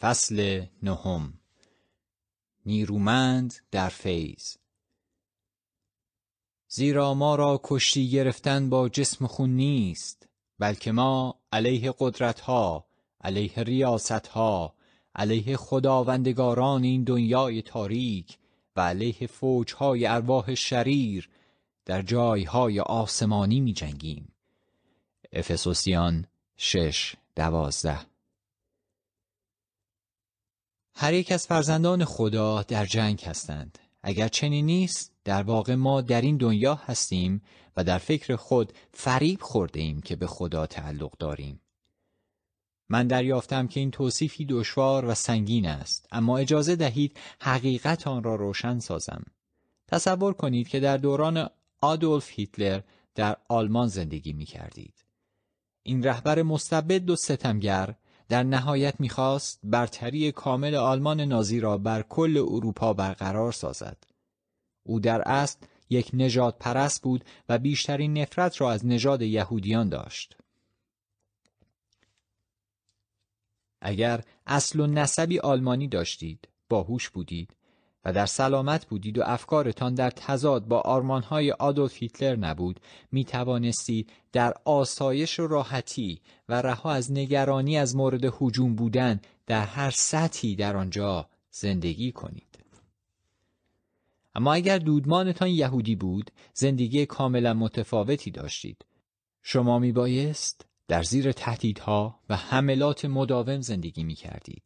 فصل نهم نیرومند در فیض زیرا ما را کشتی گرفتن با جسم خون نیست بلکه ما علیه قدرتها، علیه ریاست ها علیه خداوندگاران این دنیای تاریک و علیه فوج های ارواح شریر در جای آسمانی می جنگیم افسوسیان شش دوازده هر یک از فرزندان خدا در جنگ هستند. اگر چنین نیست، در واقع ما در این دنیا هستیم و در فکر خود فریب خورده ایم که به خدا تعلق داریم. من دریافتم که این توصیفی دشوار و سنگین است، اما اجازه دهید حقیقت آن را روشن سازم. تصور کنید که در دوران آدولف هیتلر در آلمان زندگی می کردید. این رهبر مستبد و ستمگر در نهایت میخواست برتری کامل آلمان نازی را بر کل اروپا برقرار سازد. او در اصل یک نجات پرست بود و بیشترین نفرت را از نژاد یهودیان داشت. اگر اصل و نسبی آلمانی داشتید، باهوش بودید و در سلامت بودید و افکارتان در تضاد با آرمانهای آدولف هیتلر نبود می توانستید در آسایش و راحتی و رها از نگرانی از مورد حجوم بودن در هر سطحی در آنجا زندگی کنید اما اگر دودمانتان یهودی بود زندگی کاملا متفاوتی داشتید شما می بایست در زیر تهدیدها و حملات مداوم زندگی می کردید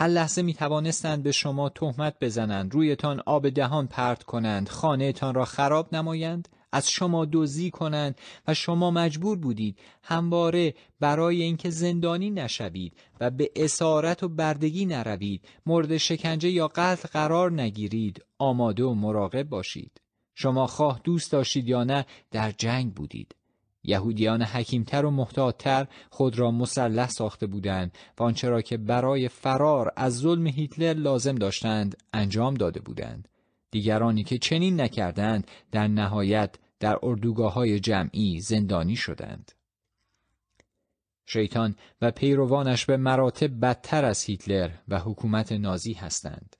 هر لحظه می توانستند به شما تهمت بزنند، رویتان آب دهان پرت کنند، خانهتان را خراب نمایند، از شما دزدی کنند و شما مجبور بودید همواره برای اینکه زندانی نشوید و به اسارت و بردگی نروید، مورد شکنجه یا قتل قرار نگیرید، آماده و مراقب باشید. شما خواه دوست داشتید یا نه در جنگ بودید. یهودیان حکیمتر و محتاطتر خود را مسلح ساخته بودند و آنچه را که برای فرار از ظلم هیتلر لازم داشتند انجام داده بودند دیگرانی که چنین نکردند در نهایت در اردوگاه های جمعی زندانی شدند شیطان و پیروانش به مراتب بدتر از هیتلر و حکومت نازی هستند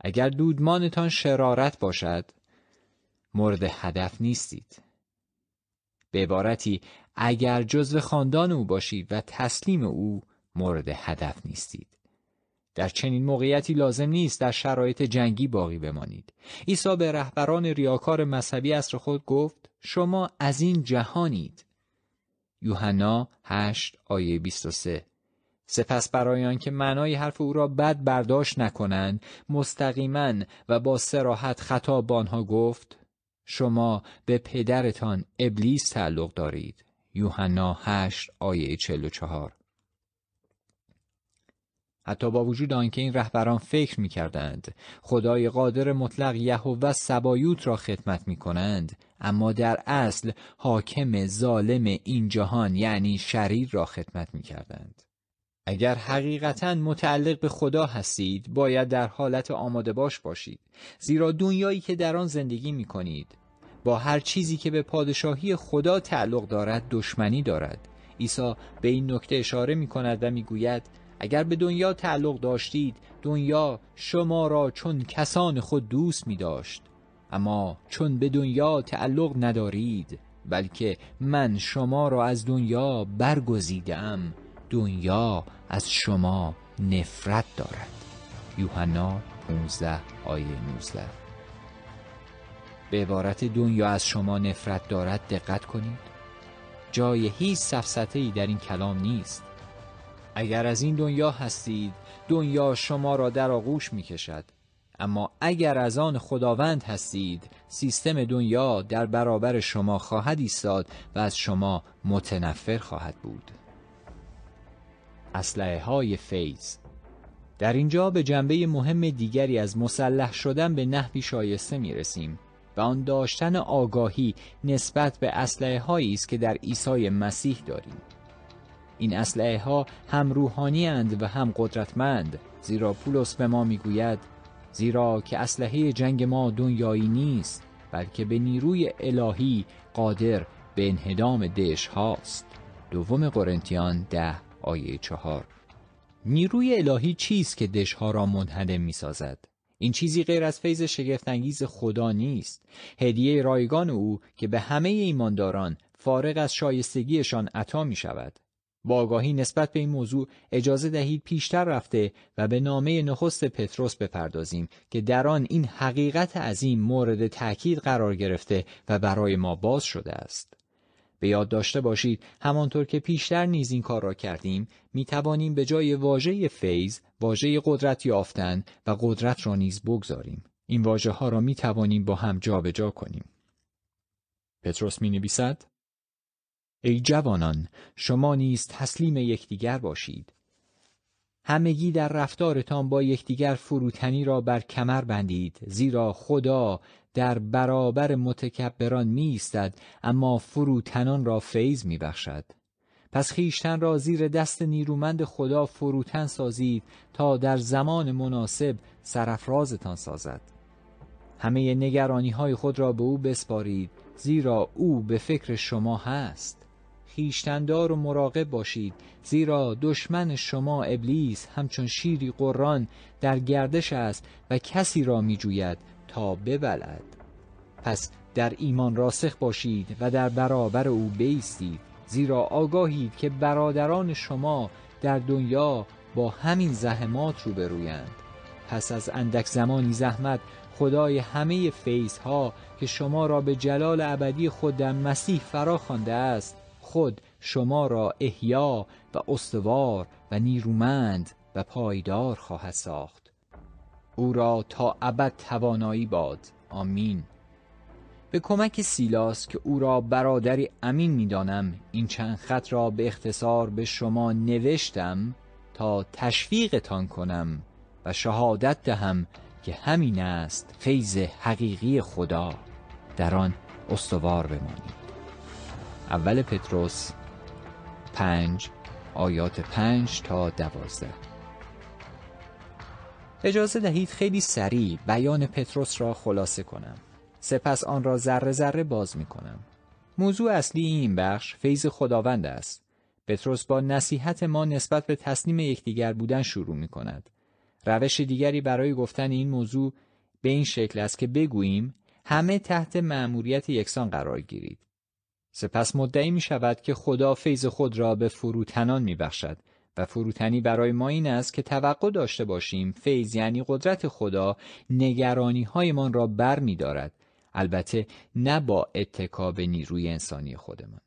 اگر دودمانتان شرارت باشد مورد هدف نیستید به عبارتی اگر جزو خاندان او باشید و تسلیم او مورد هدف نیستید در چنین موقعیتی لازم نیست در شرایط جنگی باقی بمانید عیسی به رهبران ریاکار مذهبی اصر خود گفت شما از این جهانید یوحنا 8 آیه 23 سپس برای آنکه معنای حرف او را بد برداشت نکنند مستقیما و با سراحت خطاب آنها گفت شما به پدرتان ابلیس تعلق دارید یوحنا 8 آیه 44 حتی با وجود آنکه این رهبران فکر می کردند خدای قادر مطلق یهوه سبایوت را خدمت می کنند اما در اصل حاکم ظالم این جهان یعنی شریر را خدمت می کردند. اگر حقیقتا متعلق به خدا هستید باید در حالت آماده باش باشید زیرا دنیایی که در آن زندگی می کنید با هر چیزی که به پادشاهی خدا تعلق دارد دشمنی دارد عیسی به این نکته اشاره می کند و می گوید اگر به دنیا تعلق داشتید دنیا شما را چون کسان خود دوست می داشت اما چون به دنیا تعلق ندارید بلکه من شما را از دنیا برگزیدم دنیا از شما نفرت دارد یوحنا 15 آیه 19 به عبارت دنیا از شما نفرت دارد دقت کنید جای هیچ سفسته ای در این کلام نیست اگر از این دنیا هستید دنیا شما را در آغوش می کشد اما اگر از آن خداوند هستید سیستم دنیا در برابر شما خواهد ایستاد و از شما متنفر خواهد بود اسلحه های فیض در اینجا به جنبه مهم دیگری از مسلح شدن به نحوی شایسته می رسیم و آن داشتن آگاهی نسبت به اسلحه هایی است که در عیسی مسیح داریم این اسلحه ها هم روحانی اند و هم قدرتمند زیرا پولس به ما گوید زیرا که اسلحه جنگ ما دنیایی نیست بلکه به نیروی الهی قادر به انهدام دش هاست دوم قرنتیان ده آیه چهار نیروی الهی چیست که دشها را منهدم می سازد؟ این چیزی غیر از فیض شگفتانگیز خدا نیست هدیه رایگان او که به همه ایمانداران فارغ از شایستگیشان عطا می شود با آگاهی نسبت به این موضوع اجازه دهید پیشتر رفته و به نامه نخست پتروس بپردازیم که در آن این حقیقت عظیم مورد تاکید قرار گرفته و برای ما باز شده است به یاد داشته باشید همانطور که پیشتر نیز این کار را کردیم می توانیم به جای واژه فیض واژه قدرت یافتن و قدرت را نیز بگذاریم این واژه ها را می توانیم با هم جابجا جا کنیم پتروس می نویسد ای جوانان شما نیز تسلیم یکدیگر باشید همگی در رفتارتان با یکدیگر فروتنی را بر کمر بندید زیرا خدا در برابر متکبران می ایستد اما فروتنان را فیض می بخشد. پس خیشتن را زیر دست نیرومند خدا فروتن سازید تا در زمان مناسب سرفرازتان سازد. همه نگرانی های خود را به او بسپارید زیرا او به فکر شما هست. خیشتندار و مراقب باشید زیرا دشمن شما ابلیس همچون شیری قرآن در گردش است و کسی را می جوید ببلد پس در ایمان راسخ باشید و در برابر او بیستید زیرا آگاهید که برادران شما در دنیا با همین زحمات روبرویند پس از اندک زمانی زحمت خدای همه فیضها ها که شما را به جلال ابدی خود در مسیح فرا خوانده است خود شما را احیا و استوار و نیرومند و پایدار خواهد ساخت او را تا ابد توانایی باد آمین به کمک سیلاس که او را برادری امین میدانم این چند خط را به اختصار به شما نوشتم تا تشویقتان کنم و شهادت دهم که همین است فیض حقیقی خدا در آن استوار بمانید اول پتروس 5 آیات 5 تا 12 اجازه دهید خیلی سریع بیان پتروس را خلاصه کنم. سپس آن را ذره ذره باز می کنم. موضوع اصلی این بخش فیض خداوند است. پتروس با نصیحت ما نسبت به تسلیم یکدیگر بودن شروع می کند. روش دیگری برای گفتن این موضوع به این شکل است که بگوییم همه تحت مأموریت یکسان قرار گیرید. سپس مدعی می شود که خدا فیض خود را به فروتنان می بخشد و فروتنی برای ما این است که توقع داشته باشیم فیض یعنی قدرت خدا نگرانی هایمان را بر می دارد. البته نه با اتکا نیروی انسانی خودمان.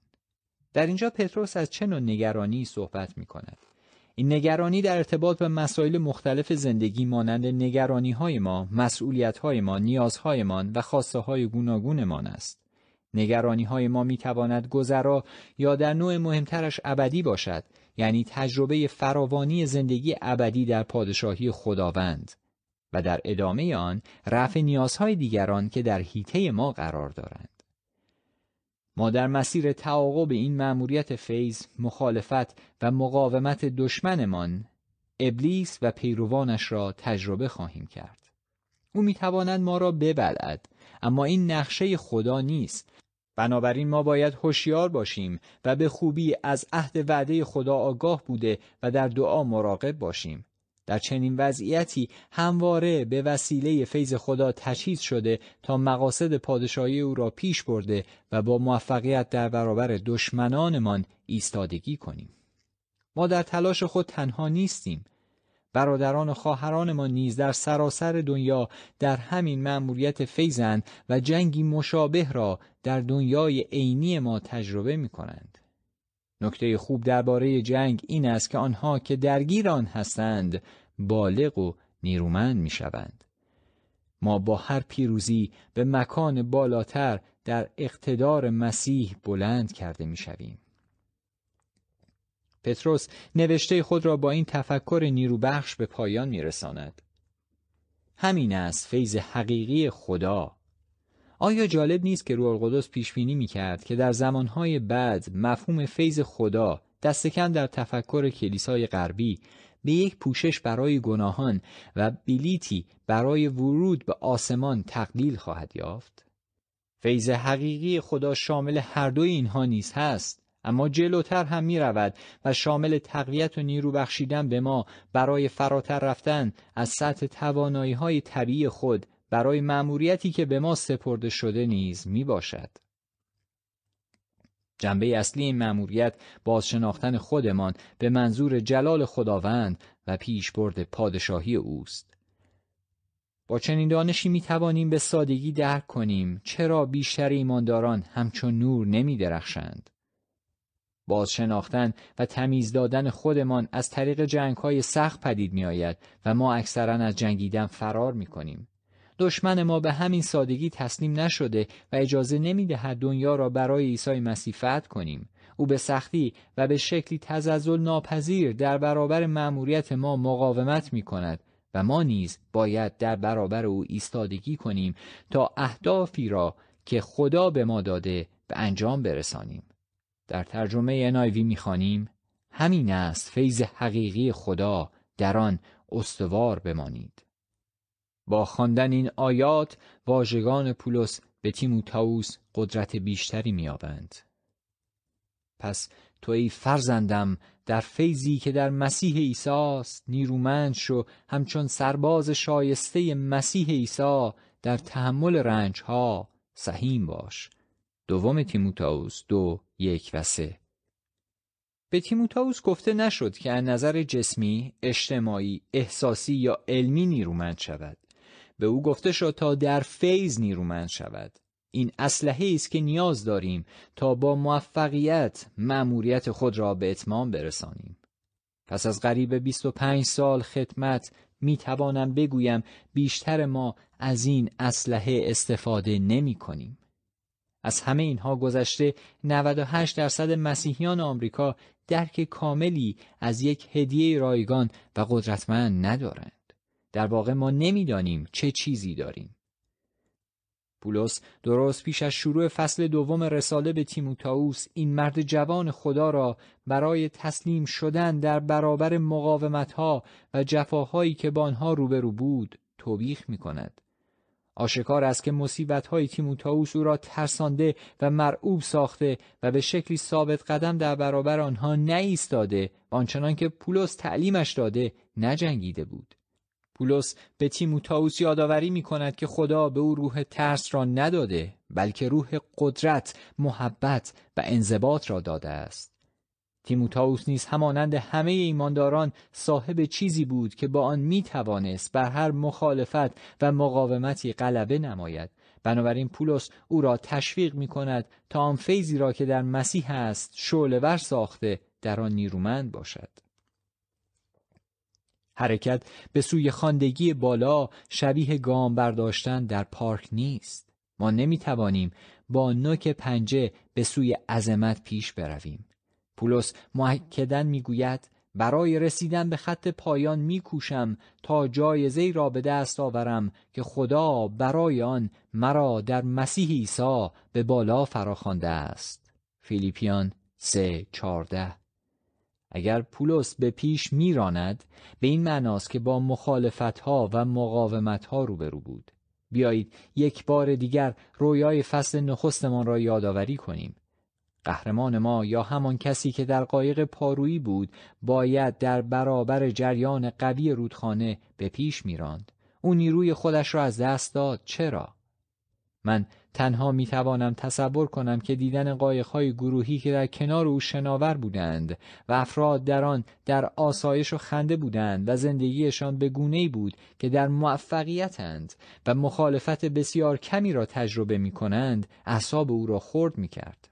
در اینجا پتروس از چه نوع نگرانی صحبت می کند؟ این نگرانی در ارتباط به مسائل مختلف زندگی مانند نگرانی های ما، مسئولیت های ما، نیاز های ما و خواسته های گوناگونمان است. نگرانی های ما می تواند گذرا یا در نوع مهمترش ابدی باشد یعنی تجربه فراوانی زندگی ابدی در پادشاهی خداوند و در ادامه آن رفع نیازهای دیگران که در حیطه ما قرار دارند. ما در مسیر تعاقب این مأموریت فیض، مخالفت و مقاومت دشمنمان ابلیس و پیروانش را تجربه خواهیم کرد. او میتواند ما را ببلد، اما این نقشه خدا نیست بنابراین ما باید هوشیار باشیم و به خوبی از عهد وعده خدا آگاه بوده و در دعا مراقب باشیم. در چنین وضعیتی همواره به وسیله فیض خدا تجهیز شده تا مقاصد پادشاهی او را پیش برده و با موفقیت در برابر دشمنانمان ایستادگی کنیم. ما در تلاش خود تنها نیستیم برادران و خواهران ما نیز در سراسر دنیا در همین مأموریت فیزند و جنگی مشابه را در دنیای عینی ما تجربه می کنند. نکته خوب درباره جنگ این است که آنها که درگیر آن هستند بالغ و نیرومند می شوند. ما با هر پیروزی به مکان بالاتر در اقتدار مسیح بلند کرده می شویم. پتروس نوشته خود را با این تفکر نیروبخش به پایان میرساند همین است فیض حقیقی خدا آیا جالب نیست که روح القدس پیش بینی میکرد که در زمانهای بعد مفهوم فیض خدا دستکم در تفکر کلیسای غربی به یک پوشش برای گناهان و بلیتی برای ورود به آسمان تقلیل خواهد یافت فیض حقیقی خدا شامل هر دوی اینها نیز هست اما جلوتر هم می رود و شامل تقویت و نیرو بخشیدن به ما برای فراتر رفتن از سطح توانایی های طبیعی خود برای مأموریتی که به ما سپرده شده نیز می باشد. جنبه اصلی این مأموریت بازشناختن خودمان به منظور جلال خداوند و پیشبرد پادشاهی اوست. با چنین دانشی می توانیم به سادگی درک کنیم چرا بیشتر ایمانداران همچون نور نمی درخشند. بازشناختن و تمیز دادن خودمان از طریق جنگ های سخت پدید می آید و ما اکثرا از جنگیدن فرار می کنیم. دشمن ما به همین سادگی تسلیم نشده و اجازه نمیدهد دنیا را برای عیسی مسیح کنیم. او به سختی و به شکلی تززل ناپذیر در برابر مأموریت ما مقاومت می کند و ما نیز باید در برابر او ایستادگی کنیم تا اهدافی را که خدا به ما داده به انجام برسانیم. در ترجمه انایوی میخوانیم همین است فیض حقیقی خدا در آن استوار بمانید با خواندن این آیات واژگان پولس به تیموتائوس قدرت بیشتری مییابند پس تو ای فرزندم در فیضی که در مسیح عیسی است نیرومند شو همچون سرباز شایسته مسیح عیسی در تحمل رنج ها سهیم باش دوم تیموتائوس دو یک و سه به تیموتائوس گفته نشد که از نظر جسمی، اجتماعی، احساسی یا علمی نیرومند شود. به او گفته شد تا در فیض نیرومند شود. این اسلحه است که نیاز داریم تا با موفقیت مأموریت خود را به اتمام برسانیم. پس از قریب 25 سال خدمت می توانم بگویم بیشتر ما از این اسلحه استفاده نمی کنیم. از همه اینها گذشته 98 درصد مسیحیان آمریکا درک کاملی از یک هدیه رایگان و قدرتمند ندارند. در واقع ما نمیدانیم چه چیزی داریم. پولس درست پیش از شروع فصل دوم رساله به تیموتائوس این مرد جوان خدا را برای تسلیم شدن در برابر مقاومتها و جفاهایی که با آنها روبرو بود توبیخ می آشکار است که مصیبت های تیموتائوس او را ترسانده و مرعوب ساخته و به شکلی ثابت قدم در برابر آنها نایستاده و آنچنان که پولس تعلیمش داده نجنگیده بود پولس به تیموتائوس یادآوری می که خدا به او روح ترس را نداده بلکه روح قدرت، محبت و انضباط را داده است. تیموتائوس نیز همانند همه ایمانداران صاحب چیزی بود که با آن می توانست بر هر مخالفت و مقاومتی غلبه نماید بنابراین پولس او را تشویق می کند تا آن فیضی را که در مسیح است ور ساخته در آن نیرومند باشد حرکت به سوی خاندگی بالا شبیه گام برداشتن در پارک نیست ما نمی توانیم با نوک پنجه به سوی عظمت پیش برویم پولس محکدن میگوید برای رسیدن به خط پایان میکوشم تا جایزه را به دست آورم که خدا برای آن مرا در مسیح عیسی به بالا فراخوانده است فیلیپیان 3:14 اگر پولس به پیش میراند به این معناست که با مخالفت ها و مقاومت ها روبرو بود بیایید یک بار دیگر رویای فصل نخستمان را یادآوری کنیم قهرمان ما یا همان کسی که در قایق پارویی بود باید در برابر جریان قوی رودخانه به پیش میراند او نیروی خودش را از دست داد چرا من تنها می توانم تصور کنم که دیدن قایقهای گروهی که در کنار او شناور بودند و افراد در آن در آسایش و خنده بودند و زندگیشان به گونه‌ای بود که در موفقیتند و مخالفت بسیار کمی را تجربه می کنند اعصاب او را خرد می کرد.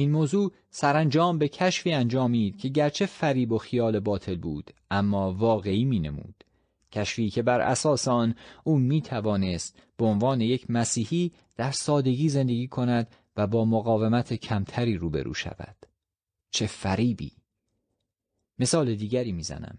این موضوع سرانجام به کشفی انجامید که گرچه فریب و خیال باطل بود اما واقعی می نمود. کشفی که بر اساس آن او می توانست به عنوان یک مسیحی در سادگی زندگی کند و با مقاومت کمتری روبرو شود. چه فریبی! مثال دیگری میزنم.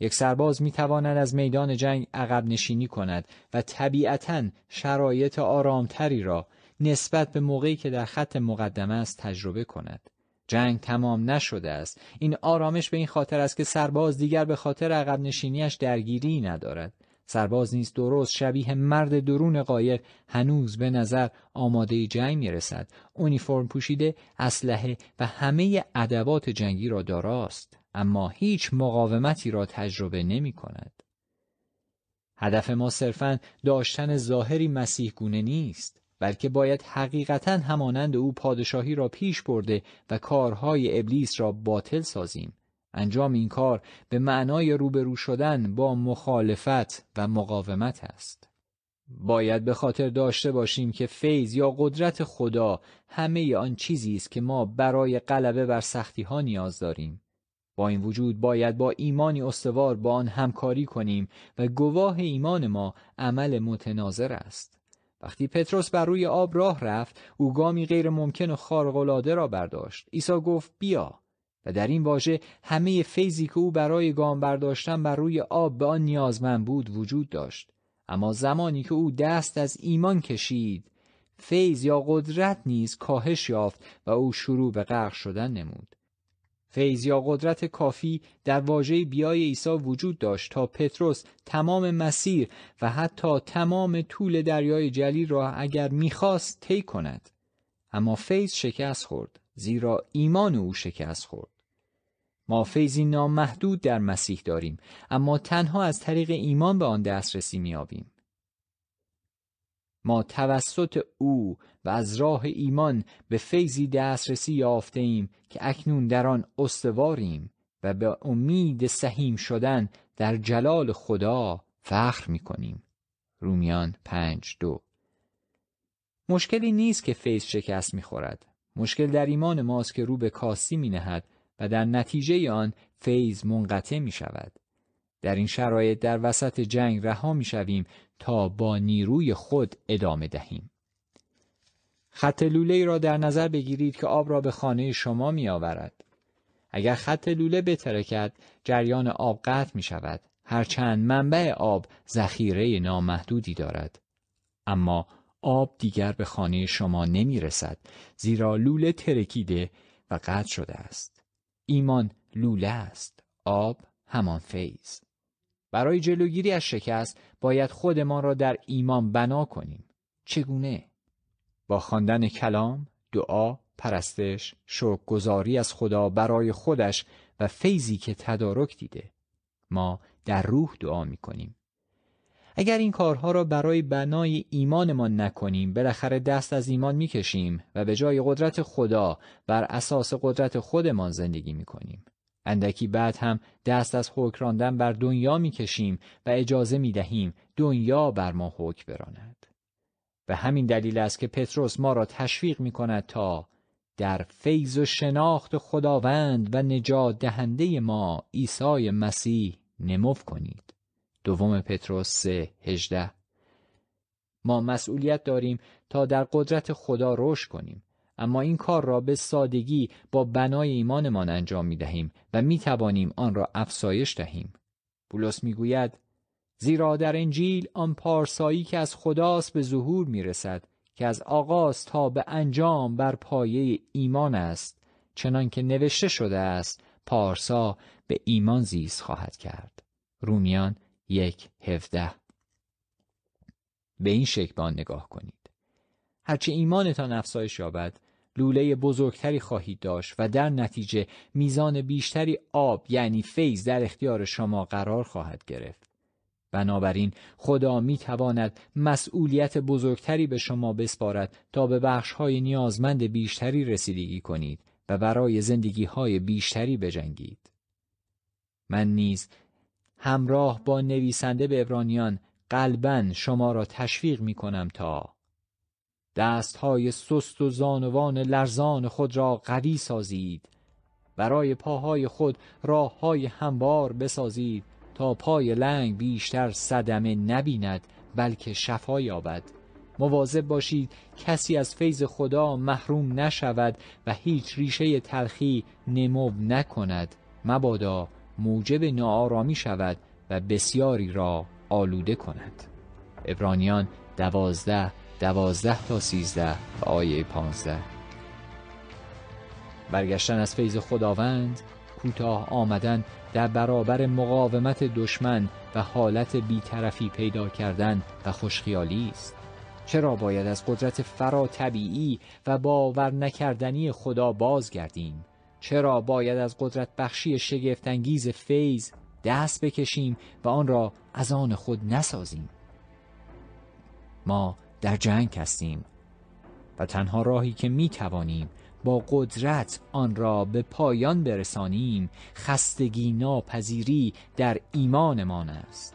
یک سرباز می تواند از میدان جنگ عقب نشینی کند و طبیعتا شرایط آرامتری را نسبت به موقعی که در خط مقدمه است تجربه کند جنگ تمام نشده است این آرامش به این خاطر است که سرباز دیگر به خاطر عقب نشینیش درگیری ندارد سرباز نیست درست شبیه مرد درون قایق هنوز به نظر آماده جنگ می رسد. اونیفرم پوشیده اسلحه و همه ادوات جنگی را داراست اما هیچ مقاومتی را تجربه نمی کند. هدف ما صرفا داشتن ظاهری مسیح نیست. بلکه باید حقیقتا همانند او پادشاهی را پیش برده و کارهای ابلیس را باطل سازیم انجام این کار به معنای روبرو شدن با مخالفت و مقاومت است باید به خاطر داشته باشیم که فیض یا قدرت خدا همه آن چیزی است که ما برای غلبه بر سختی ها نیاز داریم با این وجود باید با ایمانی استوار با آن همکاری کنیم و گواه ایمان ما عمل متناظر است وقتی پتروس بر روی آب راه رفت او گامی غیر ممکن و خارق‌العاده را برداشت عیسی گفت بیا و در این واژه همه فیضی که او برای گام برداشتن بر روی آب به آن نیازمند بود وجود داشت اما زمانی که او دست از ایمان کشید فیض یا قدرت نیز کاهش یافت و او شروع به غرق شدن نمود فیض یا قدرت کافی در واژه بیای عیسی وجود داشت تا پتروس تمام مسیر و حتی تمام طول دریای جلیل را اگر میخواست طی کند اما فیض شکست خورد زیرا ایمان او شکست خورد ما فیضی نامحدود در مسیح داریم اما تنها از طریق ایمان به آن دسترسی مییابیم ما توسط او و از راه ایمان به فیضی دسترسی یافته ایم که اکنون در آن استواریم و به امید سهیم شدن در جلال خدا فخر می کنیم. رومیان پنج دو مشکلی نیست که فیض شکست می خورد. مشکل در ایمان ماست که رو به کاستی می نهد و در نتیجه آن فیض منقطع می شود. در این شرایط در وسط جنگ رها می شویم تا با نیروی خود ادامه دهیم. خط لوله را در نظر بگیرید که آب را به خانه شما می آورد. اگر خط لوله بترکد جریان آب قطع می شود. هرچند منبع آب ذخیره نامحدودی دارد. اما آب دیگر به خانه شما نمی رسد زیرا لوله ترکیده و قطع شده است. ایمان لوله است. آب همان فیض. برای جلوگیری از شکست باید خودمان را در ایمان بنا کنیم. چگونه؟ با خواندن کلام، دعا، پرستش، شکرگزاری از خدا برای خودش و فیضی که تدارک دیده. ما در روح دعا می کنیم. اگر این کارها را برای بنای ایمانمان نکنیم بالاخره دست از ایمان میکشیم و به جای قدرت خدا بر اساس قدرت خودمان زندگی میکنیم اندکی بعد هم دست از حکراندن بر دنیا می کشیم و اجازه می دهیم دنیا بر ما حکم براند. به همین دلیل است که پتروس ما را تشویق می کند تا در فیض و شناخت خداوند و نجات دهنده ما عیسی مسیح نموف کنید. دوم پتروس 3 ما مسئولیت داریم تا در قدرت خدا رشد کنیم اما این کار را به سادگی با بنای ایمانمان انجام می دهیم و می توانیم آن را افسایش دهیم. بولس می گوید زیرا در انجیل آن پارسایی که از خداست به ظهور می رسد که از آغاز تا به انجام بر پایه ایمان است چنانکه نوشته شده است پارسا به ایمان زیست خواهد کرد. رومیان یک هفته به این شکل به آن نگاه کنید. هرچه ایمانتان افزایش یابد لوله بزرگتری خواهید داشت و در نتیجه میزان بیشتری آب یعنی فیض در اختیار شما قرار خواهد گرفت. بنابراین خدا می تواند مسئولیت بزرگتری به شما بسپارد تا به های نیازمند بیشتری رسیدگی کنید و برای زندگی های بیشتری بجنگید. من نیز همراه با نویسنده به ابرانیان قلبا شما را تشویق می کنم تا دستهای سست و زانوان لرزان خود را قوی سازید برای پاهای خود راه های هموار بسازید تا پای لنگ بیشتر صدمه نبیند بلکه شفا یابد مواظب باشید کسی از فیض خدا محروم نشود و هیچ ریشه تلخی نمو نکند مبادا موجب ناآرامی شود و بسیاری را آلوده کند ابرانیان دوازده دوازده تا سیزده آیه پانزده برگشتن از فیض خداوند کوتاه آمدن در برابر مقاومت دشمن و حالت بیطرفی پیدا کردن و خوشخیالی است چرا باید از قدرت فراطبیعی و باور نکردنی خدا بازگردیم چرا باید از قدرت بخشی شگفتانگیز فیض دست بکشیم و آن را از آن خود نسازیم ما در جنگ هستیم و تنها راهی که می توانیم با قدرت آن را به پایان برسانیم خستگی ناپذیری در ایمانمان است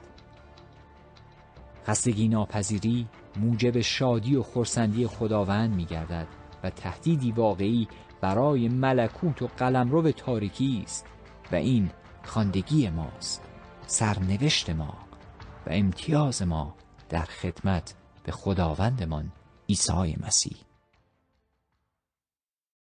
خستگی ناپذیری موجب شادی و خورسندی خداوند می گردد و تهدیدی واقعی برای ملکوت و قلمرو تاریکی است و این خاندگی ماست سرنوشت ما و امتیاز ما در خدمت به خداوندمان عیسی مسیح